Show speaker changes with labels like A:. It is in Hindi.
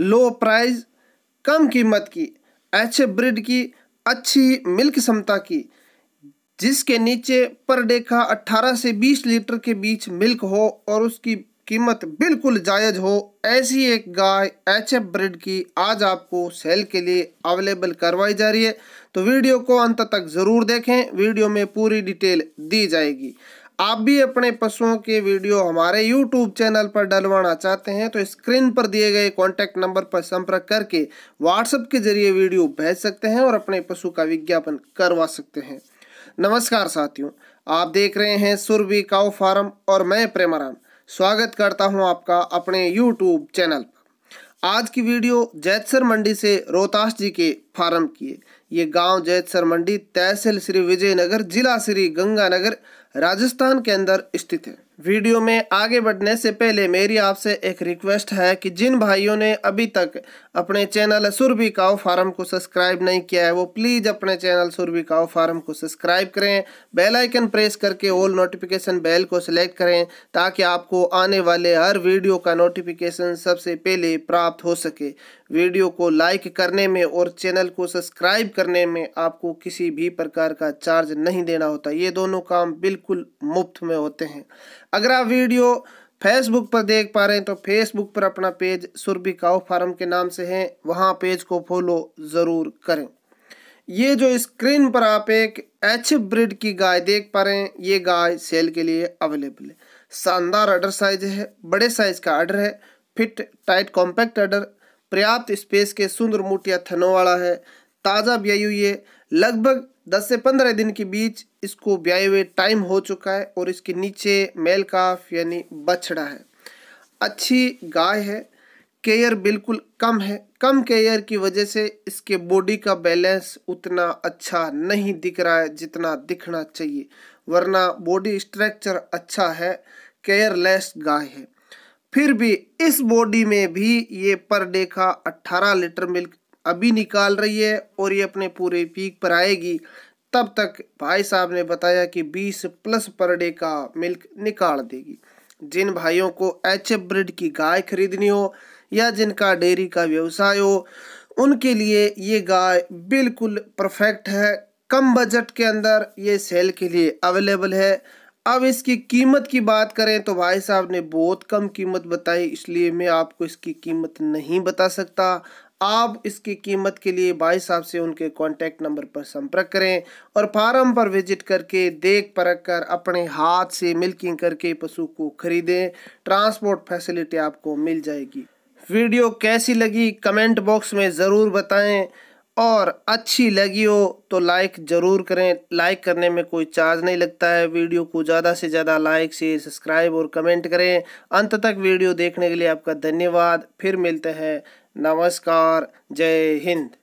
A: लो प्राइस कम कीमत की अच्छे ब्रिड की अच्छी मिल्क क्षमता की जिसके नीचे पर डे का 18 से 20 लीटर के बीच मिल्क हो और उसकी कीमत बिल्कुल जायज़ हो ऐसी एक गाय एच एफ ब्रिड की आज आपको सेल के लिए अवेलेबल करवाई जा रही है तो वीडियो को अंत तक ज़रूर देखें वीडियो में पूरी डिटेल दी जाएगी आप भी अपने पशुओं के वीडियो हमारे YouTube चैनल पर डलवाना चाहते हैं तो स्क्रीन पर दिए गए कॉन्टैक्ट नंबर पर संपर्क करके WhatsApp के जरिए वीडियो भेज सकते हैं और अपने पशु का विज्ञापन करवा सकते हैं नमस्कार साथियों आप देख रहे हैं सुरभि काउ फार्म और मैं प्रेमाराम स्वागत करता हूं आपका अपने यूट्यूब चैनल पर आज की वीडियो जैतसर मंडी से रोहतास जी के फार्म की है ये गांव जैतसर मंडी तहसील श्री विजयनगर जिला श्री गंगानगर राजस्थान के अंदर स्थित है वीडियो में आगे बढ़ने से पहले मेरी आपसे एक रिक्वेस्ट है कि जिन भाइयों ने अभी तक अपने चैनल सुरभि काओ फार्म को सब्सक्राइब नहीं किया है वो प्लीज़ अपने चैनल सुरभि काओ फार्म को सब्सक्राइब करें बेल आइकन प्रेस करके ऑल नोटिफिकेशन बेल को सिलेक्ट करें ताकि आपको आने वाले हर वीडियो का नोटिफिकेशन सबसे पहले प्राप्त हो सके वीडियो को लाइक करने में और चैनल को सब्सक्राइब करने में आपको किसी भी प्रकार का चार्ज नहीं देना होता ये दोनों काम बिल्कुल मुफ्त में होते हैं अगर आप वीडियो फेसबुक पर देख पा रहे हैं तो फेसबुक पर अपना पेज सुरभि काउ फार्म के नाम से है वहाँ पेज को फॉलो ज़रूर करें ये जो स्क्रीन पर आप एक एच ब्रिड की गाय देख पा रहे हैं ये गाय सेल के लिए अवेलेबल है शानदार अर्डर साइज है बड़े साइज का अर्डर है फिट टाइट कॉम्पैक्ट अर्डर पर्याप्त स्पेस के सुंदर मुठ थनों वाला है ताज़ा ब्याई हुई है लगभग 10 से 15 दिन के बीच इसको ब्याए हुए टाइम हो चुका है और इसके नीचे मेल काफ यानी बछड़ा है अच्छी गाय है केयर बिल्कुल कम है कम केयर की वजह से इसके बॉडी का बैलेंस उतना अच्छा नहीं दिख रहा है जितना दिखना चाहिए वरना बॉडी स्ट्रक्चर अच्छा है केयरलेस गाय है फिर भी इस बॉडी में भी ये पर डे का 18 लीटर मिल्क अभी निकाल रही है और ये अपने पूरे पीक पर आएगी तब तक भाई साहब ने बताया कि 20 प्लस पर डे का मिल्क निकाल देगी जिन भाइयों को एच ब्रिड की गाय खरीदनी हो या जिनका डेयरी का व्यवसाय हो उनके लिए ये गाय बिल्कुल परफेक्ट है कम बजट के अंदर ये सेल के लिए अवेलेबल है अब इसकी कीमत की बात करें तो भाई साहब ने बहुत कम कीमत बताई इसलिए मैं आपको इसकी कीमत नहीं बता सकता आप इसकी कीमत के लिए भाई साहब से उनके कॉन्टैक्ट नंबर पर संपर्क करें और फार्म पर विजिट करके देख परख कर अपने हाथ से मिल्किंग करके पशु को खरीदें ट्रांसपोर्ट फैसिलिटी आपको मिल जाएगी वीडियो कैसी लगी कमेंट बॉक्स में ज़रूर बताएं और अच्छी लगी हो तो लाइक ज़रूर करें लाइक करने में कोई चार्ज नहीं लगता है वीडियो को ज़्यादा से ज़्यादा लाइक शेयर सब्सक्राइब और कमेंट करें अंत तक वीडियो देखने के लिए आपका धन्यवाद फिर मिलते हैं नमस्कार जय हिंद